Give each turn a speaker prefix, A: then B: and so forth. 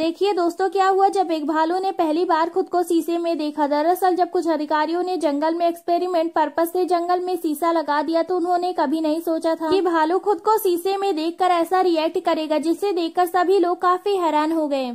A: देखिए दोस्तों क्या हुआ जब एक भालू ने पहली बार खुद को शीशे में देखा दरअसल जब कुछ अधिकारियों ने जंगल में एक्सपेरिमेंट पर्पज से जंगल में शीशा लगा दिया तो उन्होंने कभी नहीं सोचा था कि भालू खुद को शीशे में देखकर ऐसा रिएक्ट करेगा जिसे देखकर सभी लोग काफी हैरान हो गए